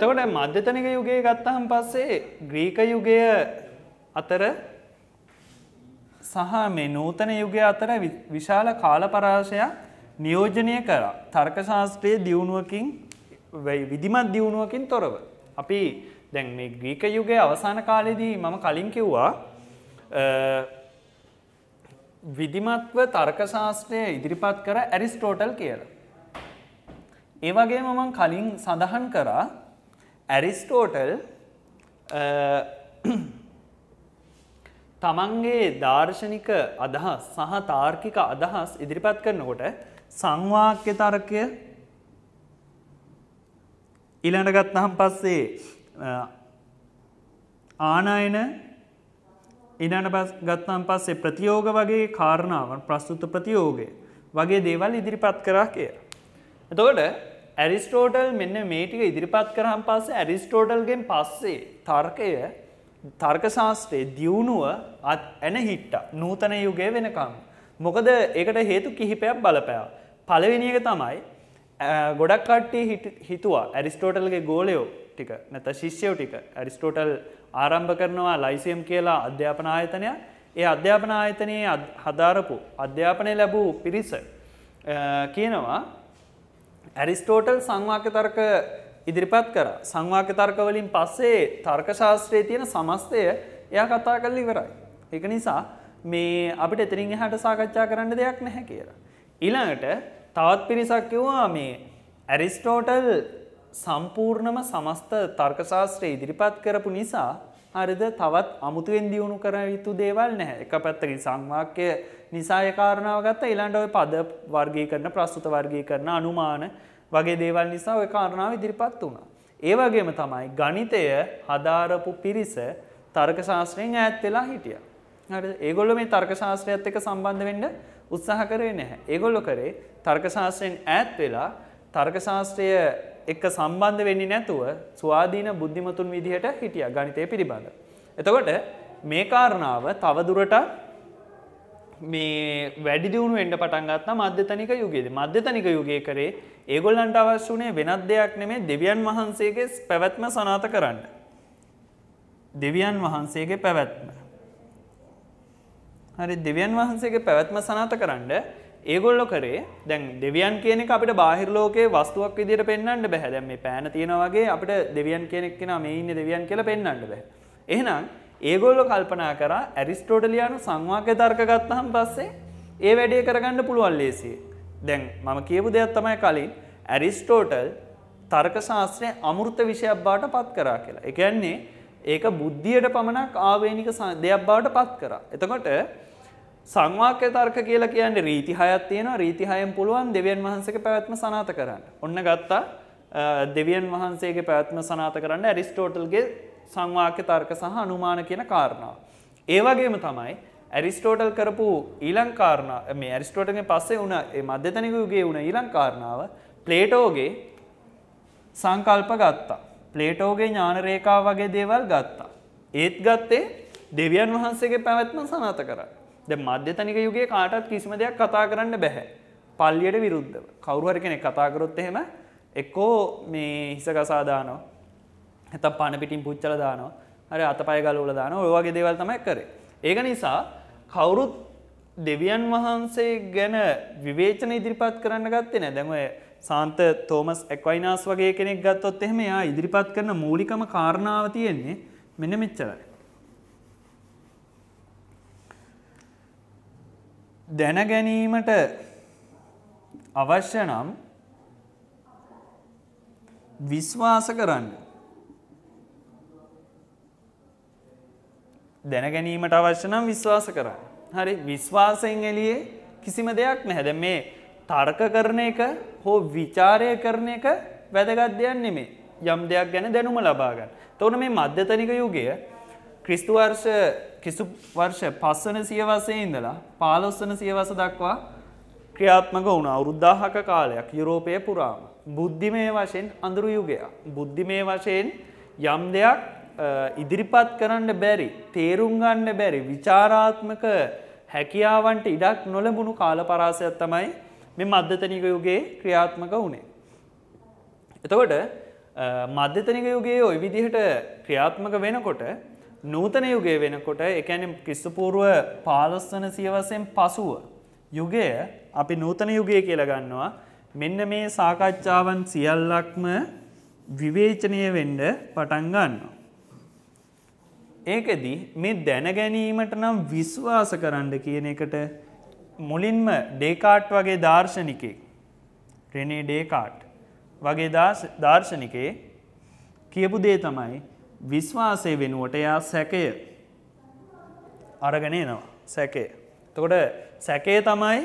එතකොට මධ්‍යතනික යුගයේ ගත්තහම් පස්සේ ග්‍රීක යුගය අතර සහ මේ නූතන යුගය අතර විශාල කාලපරාශයක් නියෝජනය කරා. තර්ක ශාස්ත්‍රයේ දියුණුවකින් විධිමත් දියුණුවකින් තොරව. අපි දැන් මේ ග්‍රීක යුගයේ අවසාන කාලෙදී මම කලින් කිව්වා විධිමත්ව තර්ක ශාස්ත්‍රය ඉදිරිපත් කර ඇරිස්ටෝටල් කියලා. ඒ වගේම මම කලින් සඳහන් කරා ඇරිස්ටෝටල් තමන්ගේ දර්ශනික අදහස් සහ තාර්කික අදහස් ඉදිරිපත් කරනකොට සංවාක්‍ය තර්කය ඊළඟගත් නම් පස්සේ ආනයන ඉඩන ගත්නම් පස්සේ ප්‍රතියෝග වගේ කාරණාවන් ප්‍රස්තුත ප්‍රතියෝගය වගේ දේවල් ඉදිරිපත් කරා කිය. එතකොට ඇරිස්ටෝටල් මෙන්න මේටික ඉදිරිපත් කරහම් පස්ස ඇරිස්ටෝටල්ගෙන් පස්සේ තර්කය තර්කශාස්ත්‍රයේ දියුණුව අත් ඇන හිට්ට නූතන යුගය වෙනකම්. මොකද ඒකට හේතු කිහිපයක් බලපෑව. පලවෙනික තමයි ගොඩක් කට්ටේ හිතුවා ඇරිස්ටෝටල්ගේ ගෝලයෝ ටික නැත ශිෂ්‍යයෝ ටික ඇරිස්ටෝටල් ආරම්භ කරනවා ලයිසියම් කියලා අධ්‍යාපන ආයතනය ඒ අධ්‍යාපන ආයතනයේ හදාරපු අධ්‍යාපනය ලැබූ පිරිස කියනවා ඇරිස්ටෝටල් සංවාක්‍ය තර්ක ඉදිරිපත් කර සංවාක්‍ය තර්කවලින් පස්සේ තර්ක ශාස්ත්‍රයේ තියෙන සමස්තය එයා කතා කල්ලි ඉවරයි. එක නිසා මේ අපිට එතරින් එහට සාකච්ඡා කරන්න දෙයක් නැහැ කියලා. ඊළඟට තවත් පිරිසක් කිව්වා මේ ඇරිස්ටෝටල් සම්පූර්ණම සමස්ත තර්කශාස්ත්‍රය ඉදිරිපත් කරපු නිසා හරිද තවත් අමුතුවෙන් දියුණු කර යුතු දේවල් නැහැ එක පැත්තකින් සංවාක්‍ය නිසාය කාරණාව ගත්ත ඊළඟට ඔය පද වර්ගී කරන ප්‍රස්තුත වර්ගී කරන අනුමාන වගේ දේවල් නිසා ඔය කාරණාව ඉදිරිපත් වුණා. ඒ වගේම තමයි ගණිතය හදාරපු පිරිස තර්ක ශාස්ත්‍රයෙන් ඈත් වෙලා හිටියා. හරි ඒගොල්ල මේ තර්ක ශාස්ත්‍රයත් එක්ක සම්බන්ධ වෙන්න උත්සාහ කරේ නැහැ. ඒගොල්ලෝ කරේ තර්ක ශාස්ත්‍රයෙන් ඈත් වෙලා තර්ක ශාස්ත්‍රය එක්ක සම්බන්ධ වෙන්නේ නැතුව ස්වාධීන බුද්ධිමතුන් විදිහට හිටියා ගණිතය පිළිබඳ. එතකොට මේ කාරණාව තවදුරට මේ වැඩි දියුණු වෙන්න පටන් ගත්තා මධ්‍යතනික යුගයේදී. මධ්‍යතනික යුගයේ කරේ ඒගොල්ලන්ට අවශ්‍ය වුණේ වෙනත් දෙයක් නෙමේ දෙවියන් වහන්සේගේ පැවැත්ම සනාථ කරන්න. දෙවියන් වහන්සේගේ පැවැත්ම. හරි දෙවියන් වහන්සේගේ පැවැත්ම සනාථ කරන්න ඒගොල්ලො කරේ දැන් දෙවියන් කියනෙ අපිට බාහිරලෝකයේ වස්තුවක් විදිට පෙන්න්නට බැහැ දැම් මේ පෑන තියෙනවාගේ අපිට දෙවියන් කෙනෙක් කෙන මේ ඉන්න දෙවියන් කියල පෙන්න්නට බැ. එහෙනම් ඒගොල්ලො කල්පනා කර ඇරිස්ටෝටලියනු සංවාක්‍ය තර්ක ගත්තහම් පස්සේ ඒ වැඩේ කරගන්න පුළුවන් ලේසි. දැන් මම කියපු දෙයක් තමයි කලින් ඇරිස්ටෝටල් තර්ක ශාස්ත්‍රය අමුෘත විෂයක් බාට පත් කරා කියලා. එකන්නේ ඒක බුද්ධියට පමණක් ආවේනික දෙයක් බාට පත් කරා. එතකොට සංවාක්‍ය තර්ක කියලා කියන්නේ රීති හයක් තියෙනවා රීති හයෙන් පුළුවන් දෙවියන් වහන්සේගේ පැවැත්ම සනාත කරන්න. ඔන්න ගත්තා දෙවියන් වහන්සේගේ පැවැත්ම සනාත කරන්න ඇරිස්ටෝටල්ගේ සංවාක්‍ය තර්ක සහ අනුමාන කියන කාරණා. ඒ වගේම තමයි ඇරිස්ටෝටල් කරපු ඊළං කාරණා මේ ඇරිස්ටෝටල්ගෙන් පස්සේ වුණ මේ මධ්‍යතනික යුගයේ වුණ ඊළං කාරණාව ප්ලේටෝගේ සංකල්ප ගත්තා. ප්ලේටෝගේ ඥාන රේඛාව වගේ දේවල් ගත්තා. ඒත් ගත්තේ දෙවියන් වහන්සේගේ පැවැත්ම සනාත කරන්න. ද මධ්‍යතනික යුගේ කාටත් කිසිම දෙයක් කතා කරන්න බැහැ. පල්ලියට විරුද්ධ කවරුහර කෙනෙ කතාකරොත් එහෙම එක්කෝ මේ හිසකසාදානෝ ඇත පණ පිටින් පුච්චල දානවා හරි අතපය ගලවල දාන ඔයවාගේ දේවල් තමයි කරේ. ඒක නිසා කවුරුත් දෙවියන් වහන්සේ ගැන විවේචන ඉදිරිපත් කරන්න ගත්තේ නෑ දැම සාන්ත තෝමස් ඇක්වයිනාස් වගේ කෙනෙක් ගත්තොත් එහෙම යා ඉදිරිපත් කරන මූලිකම කාරණාව තියෙන්නේ මෙන මෙච්චරයි. දැන ගැනීමට අවශ්‍ය නම් විශ්වාස කරන්න. දැන ගැනීමට අවශ්‍ය නම් විශ්වාස කරන්න. හරි විශ්වාසයෙන් එළියේ කිසිම දෙයක් නැහැ. දැන් මේ තර්ක කරන එක හෝ ਵਿਚාරය කරන එක වැදගත් දෙයක් නෙමෙයි. යම් දෙයක් ගැන දැනුම ලබා ගන්න. එතකොට මේ මධ්‍යතනික යුගය ක්‍රිස්තු වර්ෂ කිසු වර්ෂ පස්වන සියවසේ ඉඳලා පාලොස්වන සියවස දක්වා ක්‍රියාත්මක වුණ අවුරුද්ධාහක කාලයක් යුරෝපය පුරාම. බුද්ධිමය වශයෙන් අඳුරු යුගයක්. බුද්ධිමය වශයෙන් යම් දෙයක් ඉදිරිපත් කරන්න බැරි, තේරුම් ගන්න බැරි, විචාරාත්මක හැකියාවන්ට ඉඩක් නොලැබුණු කාලපරාසයක් තමයි මේ මධ්‍යතනික යුගයේ ක්‍රියාත්මක වුණේ. එතකොට මධ්‍යතනික යුගයේ ওই විදිහට ක්‍රියාත්මක වෙනකොට නූතන යුගය වෙනකොට එකැනම් කිස්සපූරුව පාලොස් වන සියවසෙන් පසුව. යුගය අපි නූතන යුගය කියලගන්නවා මෙන්න මේ සාකච්ඡාවන් සියල්ලක්ම විවේචනය වෙන්ඩ පටන් ගන්නවා. ඒකෙදි මේ දැනගැනීමට නම් විශ්වාස කරන්න කියන එකට මුලින්ම ඩේකාට් වගේ දර්ශනිකේ රෙනේ ඩේකාට් වගේ දර්ශනිකේ කියපු දේ තමයි විශ්වාසය වෙනුවට එයා සැකය අරගෙන එනවා සැකේ. තකොට සැකේ තමයි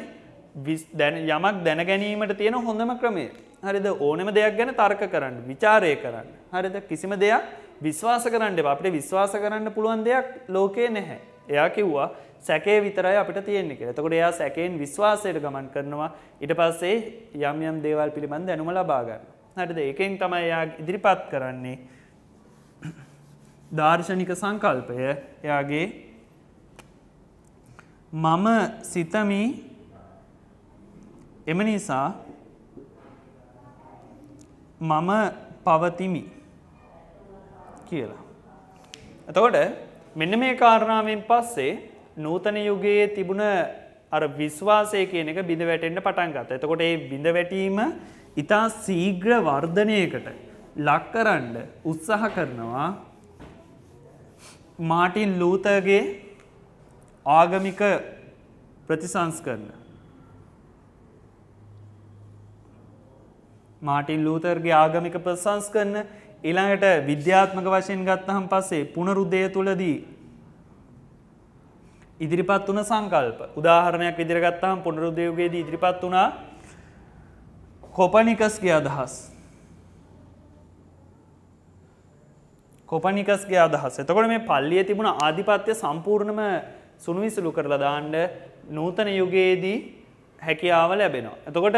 යමක් දැනගැනීමට තියෙන හොඳම ක්‍රමේ හරිද ඕනෙම දෙයක් ගැන තර්ක කරන්න විචාරය කරන්න හරිද කිසිම දෙයක් විශ්වාස කරන්න එපා අපිට විශ්වාස කරන්න පුළුවන් දෙයක් ලෝකේ නැහැ. එයා කිව්වා සැකේ විතරයි අපිට තියෙන්නේ කියලා. එතකොට එයා සැකයෙන් විශ්වාසයට ගමන් කරනවා. ඊට පස්සේ යම් යම් දේවල් පිළිබඳ දැනුම ලබා ගන්නවා. හරිද? ඒකෙන් තමයි එයා ඉදිරිපත් කරන්නේ දාර්ශනික සංකල්පය එයාගේ මම සිතමි එම නිසා මම පවතිමි කියලා. එතකොට මෙන්න මේ කාරණාවෙන් පස්සේ නූතන යුගයේ තිබුණ අර විශ්වාසය කියන එක බිඳ වැටෙන්ට පටන් ගත. එතකොට ඒ බිඳ වැටීම ඉතා සීග්‍ර වර්ධනයකට ලක්කරන්ඩ උත්සාහ කරනවා මාටින් ලූතර්ගේ ආගමික ප්‍රතිසංස්කරණ මාටින් ලූතර්ගේ ආගමික ප්‍රතිසංස්කරණ ඊළඟට විද්‍යාත්මක වශයෙන් ගත්තහම පස්සේ පුනරුදය තුලදී ඉදිරිපත් වුණ සංකල්ප උදාහරණයක් විදිහට ගත්තහම පුනරුදයයේදී ඉදිරිපත් වුණා කොපනිකස්ගේ අදහස් කොපනිකස්ගේ අදහස. එතකොට මේ පල්ලිය තිබුණ ආධිපත්‍ය සම්පූර්ණම සුනුවිසුලු කරලා දාන්න නූතන යුගයේදී හැකියාව ලැබෙනවා. එතකොට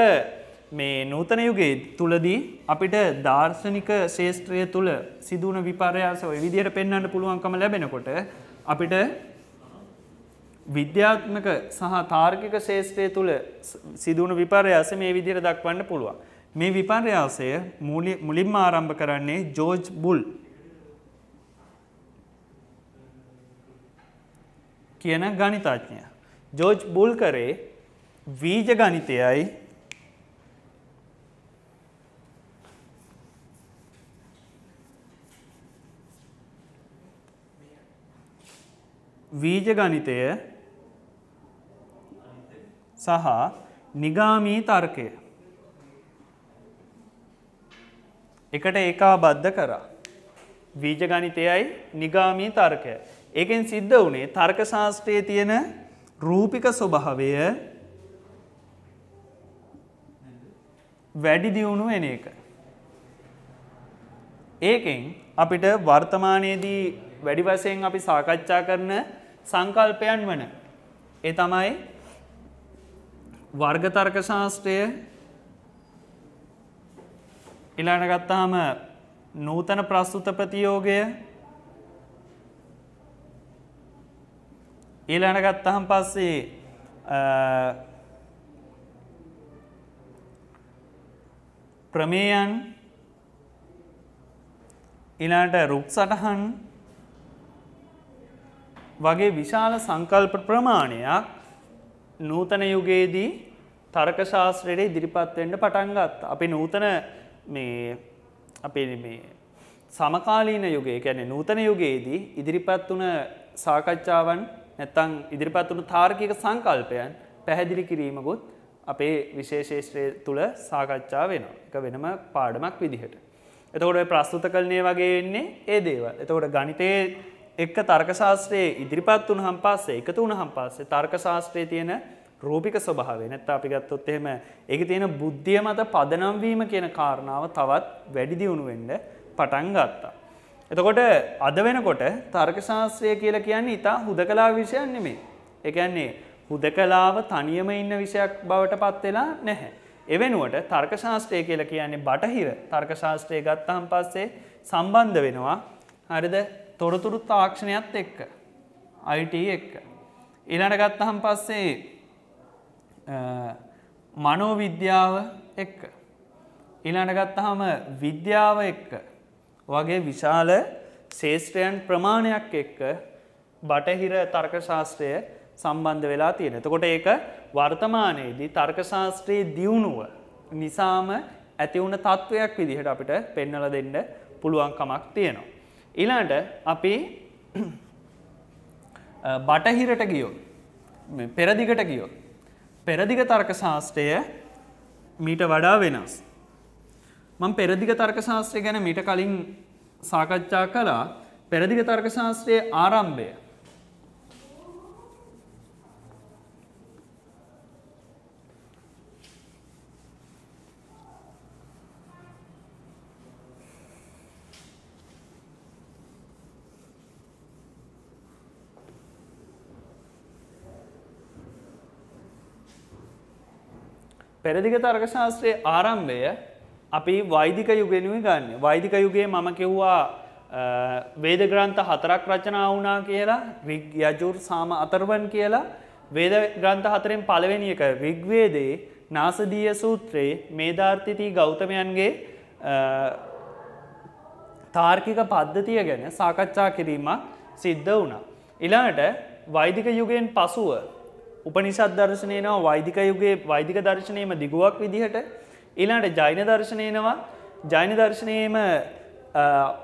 මේ නූතන යුගයේ තුලදී අපිට දාර්ශනික ශේෂත්‍රය තුළ සිදුවන විපර්යාස ඔය විදිහට පෙන්වන්න පුළුවන්කම ලැබෙනකොට අපිට විද්‍යාත්මක සහ තාර්කික ශේෂත්‍රය තුළ සිදුවන විපර්යාස මේ විදිහට දක්වන්න පුළුවන්. මේ විපර්යාසය මුලින්ම ආරම්භ කරන්නේ ජෝර්ජ් බුල් කියන ගණිතාඥය. ජෝජ් බුල් කරේ වීජ ගණිතයයි වීජ ගණිතය සහ නිගාමී තර්කය එකට ඒකා බද්ධ කරා. වීජ ගණිතයයි නිගාමී තර්කය ඒකෙන් සිද්ධ වනේ තර්ක ශාස්ත්‍රයේ තියෙන රූපික ස්වභාවය වැඩි දියුණු වෙන එක. ඒකෙන් අපිට වර්තමානයේදී වැඩි වශයෙන් අපි සාකච්ඡා කරන සංකල්පයන් වන ඒ තමයි වර්ග තර්ක ශාස්ත්‍රය ඊළඟට ගත්තාම නූතන ප්‍රස්තුත ප්‍රතියෝගය ඊළඟට ගත්තහම පස්සේ ප්‍රමේයන් ඊළඟට රුක් සටහන් වගේ විශාල සංකල්ප ප්‍රමාණයක් නූතන යුගයේදී තර්ක ශාස්ත්‍රයට ඉදිරිපත් වෙන්න පටන් ගත්තා. අපේ නූතන මේ අපේ මේ සමකාලීන යුගයේ කියන්නේ නූතන යුගයේදී ඉදිරිපත් වුණ සාකච්ඡාවන් නැත්තං ඉදිරිපත්තුුණු තාර්කික සංකල්පයන් පැහැදිලි කිරීමකුත් අපේ විශේෂේෂත්‍රය තුළ සාකච්ඡා වෙන එක වෙනම පාඩමක් විදිහට. එතකොට ප්‍රස්තුත කලනය වගේ එන්නේ ඒ දේව. එතකොට ගනිතය එක්ක තර්කශාස්ත්‍රයේ ඉදිරිපත් වුණ හම් පාසේ එකතු වුණ හම් පාසේ තර්කශාස්ත්‍රයේ තියෙන රූපික ස්වභාවේ නැත්ත අපි ගත්තොත් එහෙම ඒක තියෙන බුද්ධිය මත පදනම්වීම කියන කාරණාව තවත් වැඩිදිවුණු වෙන්න පටන් ගත්තා. එතකොට අද වෙනකොට තර්ක ශාස්ත්‍රය කියලා කියන්නේ ඉතා හුදකලා විෂයක් නෙමෙයි. ඒ කියන්නේ හුදකලාව තනියම ඉන්න විෂයක් බවට පත් වෙලා නැහැ. එවෙනුවට තර්ක ශාස්ත්‍රය කියලා කියන්නේ බටහිර තර්ක ශාස්ත්‍රය ගත්තාන් පස්සේ සම්බන්ධ වෙනවා හරිද තොරතුරු තාක්ෂණයත් එක්ක IT එක්ක ඊළඟට ගත්තාන් පස්සේ මනෝවිද්‍යාව එක්ක ඊළඟට ගත්තාම විද්‍යාව එක්ක වගේ විශාල ශේෂත්‍රයන් ප්‍රමාණයක් එක්ක බටහිර තර්ක ශාස්ත්‍රය සම්බන්ධ වෙලා තියෙන. එතකොට ඒක වර්තමානයේදී තර්ක ශාස්ත්‍රයේ දියුණුව නිසාම ඇතිවුණ තත්ත්වයක් විදිහට අපිට පෙන්නල දෙන්න පුළුවන්කමක් තියෙනවා. ඊළඟට අපි බටහිරට ගියෝ පෙරදිගට ගියෝ. පෙරදිග තර්ක ශාස්ත්‍රය මීට වඩා වෙනස්. මං පෙරදිග තර්ක ශාස්ත්‍රය ගැන මීට කලින් සාකච්ඡා කළා පෙරදිග තර්ක ශාස්ත්‍රයේ ආරම්භය පෙරදිග තර්ක ශාස්ත්‍රයේ ආරම්භය අපි වෛදික යුගෙනුව ගන්න වෛදික යුගේ මම කිව්වා වේදග්‍රන්ථ හතරක් රචනා වුනා කියලා රිග් යජුර් සාම අතරවන් කියලා වේද ග්‍රන්ථ හතරෙන් පළවෙනියක රිග්වේදේ නාසදීය සූත්‍රයේ මේධාර්ථිතී ගෞතමයන්ගේ තාර්කික පද්ධතිය ගැන සාකච්ඡා කිරීමක් සිද්ධ වුණා. ඉලාට වෛදික යුගයෙන් පසුව උපනිසත් දර්ශනයනවා වෛදික යුගේ වෛදික දර්ශනයම දිගුවක් විදිහට ඊළඟට ජෛන දර්ශනයනවා ජෛන දර්ශනයේම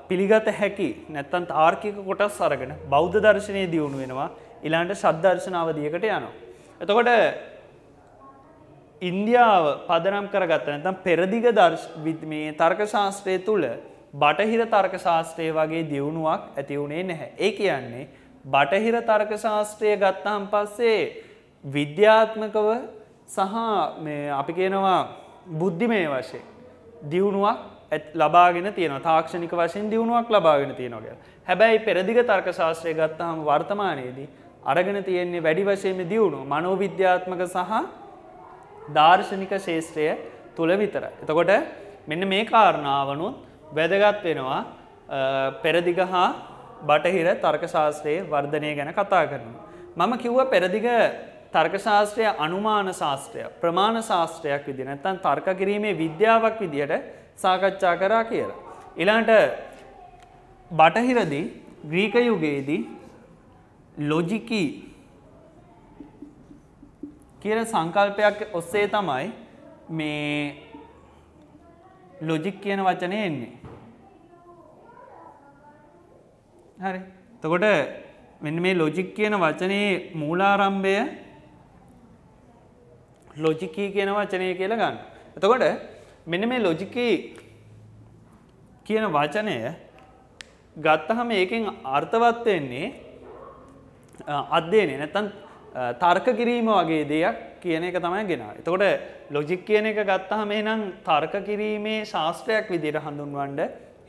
පිළිගත හැකි නැත්තන් තාර්කික කොටස් අරගෙන බෞද්ධ දර්ශනය දියුණු වෙනවා ඉලාන්ට ශද්ධර්ශනාවදියකට යනවා. එතකොට ඉන්දියාව පදනම් කරගත්ත නැතම් පෙරදිග මේ තර්ක ශාස්ත්‍රය තුළ බටහිර තර්ක ශාස්ත්‍රය වගේ දියුණුවක් ඇතිවුණේ නැහැ. ඒ කියන්නේ බටහිර තර්ක ශාස්ත්‍රය ගත්තාම් පස්සේ විද්‍යාත්මකව සහ අපි කියනවා බුද්ධිමය වශයෙන් දියුණුවක් ලබාගෙන තියෙන තාක්ෂණික වශයෙන් දියුණුවක් ලබාගෙන තියෙනවා කියලා. හැබැයි පෙරදිග තර්ක ශාස්ත්‍රය ගත්තාම වර්තමානයේදී අරගෙන තියෙන්නේ වැඩි වශයෙන් දියුණුව මනෝවිද්‍යාත්මක සහ දාර්ශනික ශේෂත්‍රය තුළ විතර. එතකොට මෙන්න මේ කාරණාවනුත් වැදගත් වෙනවා පෙරදිග හා බටහිර තර්කශාස්ත්‍රයේ වර්ධනය ගැන කතා කරනවා. මම කිව්ව පෙරදිග තර්ක ශාස්ත්‍රය අනුමාන ශාස්ත්‍රය ප්‍රමාණ ශාස්ත්‍රයක් විදි නැත්තන් තර්ක කිරීමේ විද්‍යාවක් විදියට සාකච්ඡා කරා කියලා. එලාට බටහිරදී ග්‍රීක යුගයේදී ලොජිකී කියන සංකල්පයක් ඔස්සේ තමයි මේ ලොජික් කියන වචනය එන්නේ. හරි තකොට මෙන්න මේ ලොජික් කියන වචනයේ මූලාරම්භය ලොජිකී කියන වචනය කියලා ගන්න. එතකොට මෙන්න මේ ලොජිකී කියන වචනය ගත්තහම ඒකෙන් අර්ථවත් වෙන්නේ අධ්‍යයනය නැත්තම් තර්ක කිරීම වගේ දෙයක් කියන එක තමයි ගෙනා. එතකොට ලොජික් කියන එක ගත්තහම එහෙනම් තර්ක කිරීමේ ශාස්ත්‍රයක් විදිහට හඳුන්වන්න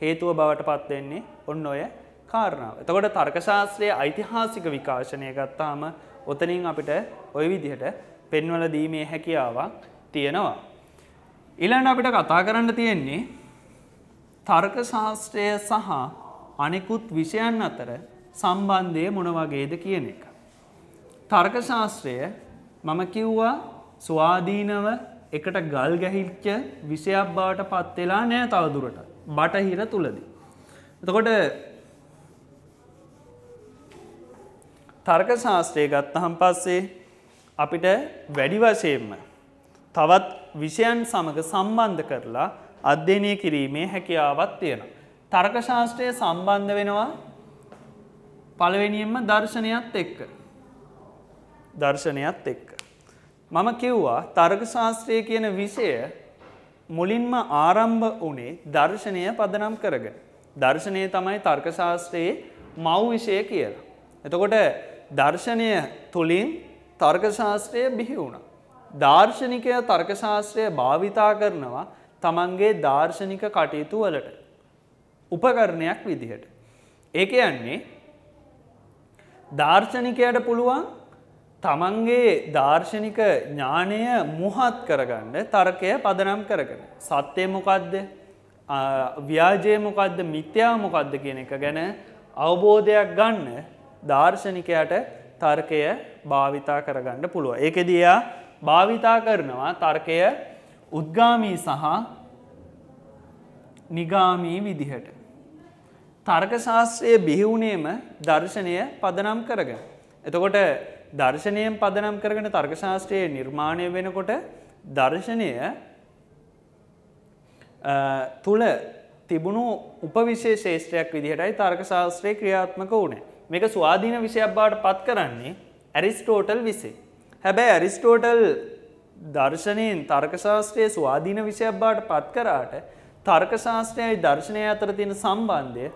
හේතුව බවට පත් වෙන්නේ ඔන්න ඔය කාරණාව. එතකොට තර්ක ශාස්ත්‍රයේ ඓතිහාසික විකාශනය ගත්තාම ඔතනින් අපිට ওই විදිහට පෙන්වල දීමේ හැකියාවක් තියෙනවා. ඉළඟ අපිට කතා කරන්න තියෙන්නේ තර්ක ශාස්ත්‍රය සහ අනෙකුත් විෂයන් අතර සම්බන්ධය මොන වගේද කියන එක. තර්ක ශාස්ත්‍රය මම කිව්වා ස්වාධීනව එකට ගල් ගැහිච්ච විෂයක් බවට පත් වෙලා නෑ තවදුරට බටහිර තුලදී. එතකොට තර්ක ශාස්ත්‍රය ගත්තහම් පස්සේ අපිට වැඩි වශයෙන්ම තවත් විෂයන් සමඟ සම්බන්ධ කරලා අධ්‍යයනය කිරීමේ හැකියාවත් තියෙන. තර්කශාස්ත්‍රය සම්බන්ධ වෙනවා පළවෙනියෙන්ම දර්ශනයත් එක්ක. දර්ශනයත් එක්ක. මම කිව්වා තර්කශාස්ත්‍රය කියන විෂය මුලින්ම ආරම්භ වනේ දර්ශනය පදනම් කරගෙන. දර්ශනය තමයි තර්කශාස්ත්‍රයේ මව් විෂය කියලා. එතකොට දර්ශනය තුළින් තර්කශාස්ත්‍රය බිහි වුණ. දර්ශනිකය තර්කශාස්ත්‍රය භාවිතා කරනවා තමන්ගේ දර්ශනික කටයුතු වලට. උපකරණයක් විදිහට. ඒක යන්නේ දර්ශනිකයට පුළුවන් තමන්ගේ දර්ශනික ඥානය මුහත් කරගන්න තර්කය පදනම් කරගන. සත්‍යය මොකක්ද ව්‍යාජය මොකක්ද මිත්‍යා මොකක්ද කියන එක ගැන අවබෝධයක් ගන්න දර්ශනිකයට තර්කය භාවිතා කරගන්න පුළුව. ඒකෙදයා භාවිතා කරනවා තර්කය උද්ගාමී සහ නිගාමී විදිහට. තර්කශාස්ත්‍රයේ බිහිවුණේම දර්ශනය පදනම් කරග. එතකොට දර්ශනයෙන් පදනම් කරගෙන තර්කශාස්ත්‍රයේ නිර්මාණය වෙනකොට දර්ශනය තුළ තිබුණු උපවිශේ ශේෂත්‍රයක් විදිහටයි තර්ක ශාස්ත්‍රය ක්‍රියාත්මක වුණේ මේක ස්වාධීන විෂයක් බාට පත් කරන්නේ ඇරිස්ටෝටල් විසේ. හැබැයි ඇරිස්ටෝටල් දර්ශනයෙන් තර්කශාස්ත්‍රයේ ස්වාධීන විෂයක් බාට පත් කරාට තර්කශාස්ත්‍රයයි දර්ශනය අතර තියෙන සම්බන්ධය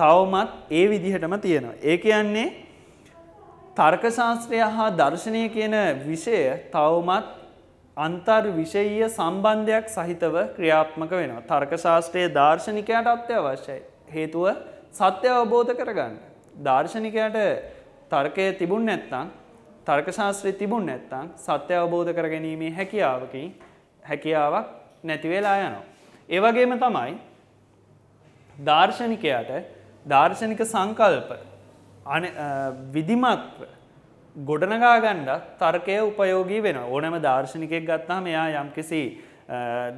තවමත් ඒ විදිහටම තියෙනවා. ඒ කියන්නේ තර්කශාස්ත්‍රය හා දර්ශනය කියන විෂය තවමත් අන්තර් විෂයීය සම්බන්ධයක් සහිතව ක්‍රියාත්මක වෙනවා. තර්කශාස්ත්‍රයේ දාර්ශනිකයට අත්‍යවශ්‍යයි. හේතුව සත්‍ය අවබෝධ කරගන්න. දාර්ශනිකයට තර්කය තිබුණ නැත්නම් තර්ක ශාස්ත්‍රය තිබුණ නැත්තං සත්‍ය අවබෝධ කරගැනීමේ හැකියාවකින් හැකියාවක් නැතිවෙලා යනවා. ඒවගේම තමයි දර්ශනිකයට දර්ශනික සංකල්ප විදිමත්ව ගොඩනගාගණ්ඩ තර්කය උපයෝගී වෙන ඕනම දර්ශනිකෙක් ගත්තාම එයා යම්කිසි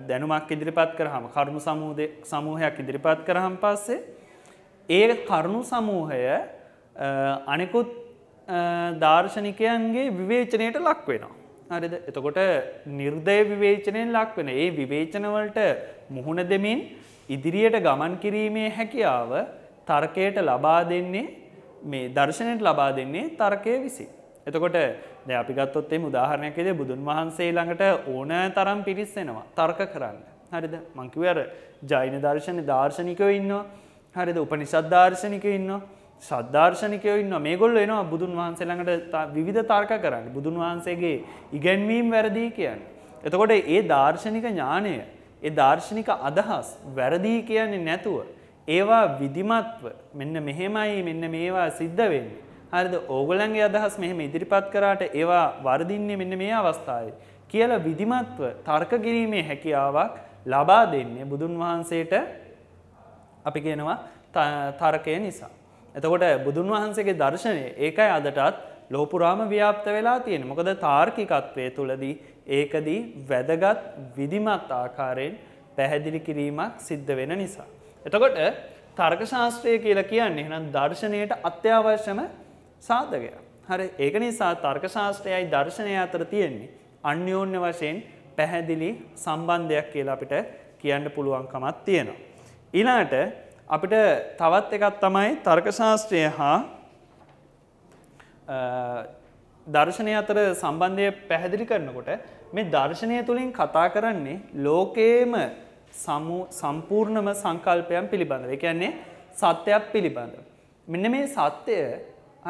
දැනුමක් ඉදිරිපත් කරහම කරුණු සමූහයක් ඉදිරිපත් කරහම් පස්සේ ඒ කරුණු සමූහය අනෙකුත් දාර්ශනිකයන්ගේ විවේචනයට ලක් වෙනවා. හරිද එතකොට නිර්දය විවේචනයෙන් ලක් වෙන ඒ විවේචනවලට මුහුණ දෙමින් ඉදිරියට ගමන් කිරීමේ හැකියාව තර්කයට ලබා දෙන්නේ මේ දර්ශනයට ලබා දෙන්නේ තර්කය විසි. එතකොට දැ අපි ගත්තොත්තේ උදාහරණයකද බුදුන් වහන්සේ ළඟට ඕනෑ තරම් පිරිස්සෙනවා තර්ක කරන්න. හරිද මංකිවර ජෛන දර්ශන දාර්ශනිකව ඉන්නවා හරිද උපනිසත් දර්ශනික ඉන්නවා සද්ධර්ශනිකයෝ ඉන්න මේගොල්ල එනවා බුදුන් වහන්සේළඟට විධ තර්ක කරන්න බුදුන් වහන්සේගේ ඉගැන්වීම් වැරදිී කියන්න. එතකොට ඒ දර්ශනික ඥානය ඒ දර්ශනික අදහස් වැරදිී කියන්නේ නැතුව. ඒවා විදිමත්ව මෙන්න මෙහෙමයි මෙන්න මේවා සිද්ධ වෙන්න. හරිද ඕගොලන්ගේ අදහස් මෙහෙම ඉදිරිපත් කරාට ඒවා වර්දින්නේ මෙන්න මේ අවස්ථායි. කියල විදිමත්ව තර්ක කිරීමේ හැකියාවක් ලබා දෙන්නේ බුදුන් වහන්සේට අපි කියනවා තර්කය නිසා. එතකොට බුදුන් වහන්සේගේ දර්ශනය ඒකයි අදටත් ලෝපුරාම ව්‍යාප්ත වෙලා තියෙන මොකද තාර්කිකත්වය තුළදී ඒකදී වැදගත් විදිමත් ආකාරයෙන් පැහැදිලි කිරීමක් සිද්ධ වෙන නිසා. එතකොට තර්ක ශාස්ත්‍රය කියලා කියන්නේ නම් දර්ශනයට අත්‍යවශ්‍යම සාධකය. හරි ඒක නිසා තර්ක ශාස්ත්‍රයයි දර්ශනය අතර තියෙන්නේ අන්‍යෝන්‍ය වශයෙන් පැහැදිලි සම්බන්ධයක් කියලා අපිට කියන්න පුළුවන්කමක් තියෙනවා. ඊළඟට අපිට තවත් එකත් තමයි තර්කශාස්ත්‍රය හා දර්ශනය අතර සම්බන්ධය පැහැදිලි කරනකොට මේ දර්ශනය තුළින් කතා කරන්නේ ලෝකයේම සම්පූර්ණම සංකල්පයන් පිළිබඳව. ඒ කියන්නේ සත්‍යයක් පිළිබඳව. මෙන්න මේ සත්‍යය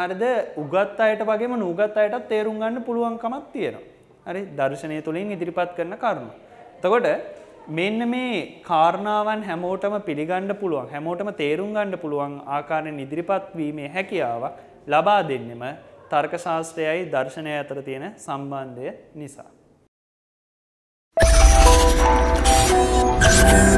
හරිද උගත් අයට වගේම නූගත් අයටත් තේරුම් ගන්න පුළුවන්කමක් තියෙනවා. හරි දර්ශනය තුළින් ඉදිරිපත් කරන කරුණු. එතකොට මෙන්න මේ කාරණාවන් හැමෝටම පිළිගණ්ඩ පුළුවන් හැමෝටම තේරුම් ගණ්ඩ පුළුවන් ආකාරයෙන් ඉදිරිපත්වීමේ හැකියාවක් ලබා දෙන්නෙම තර්කශාස්ත්‍රයයි දර්ශනය අතර තියෙන සම්බන්ධය නිසා. Thank you.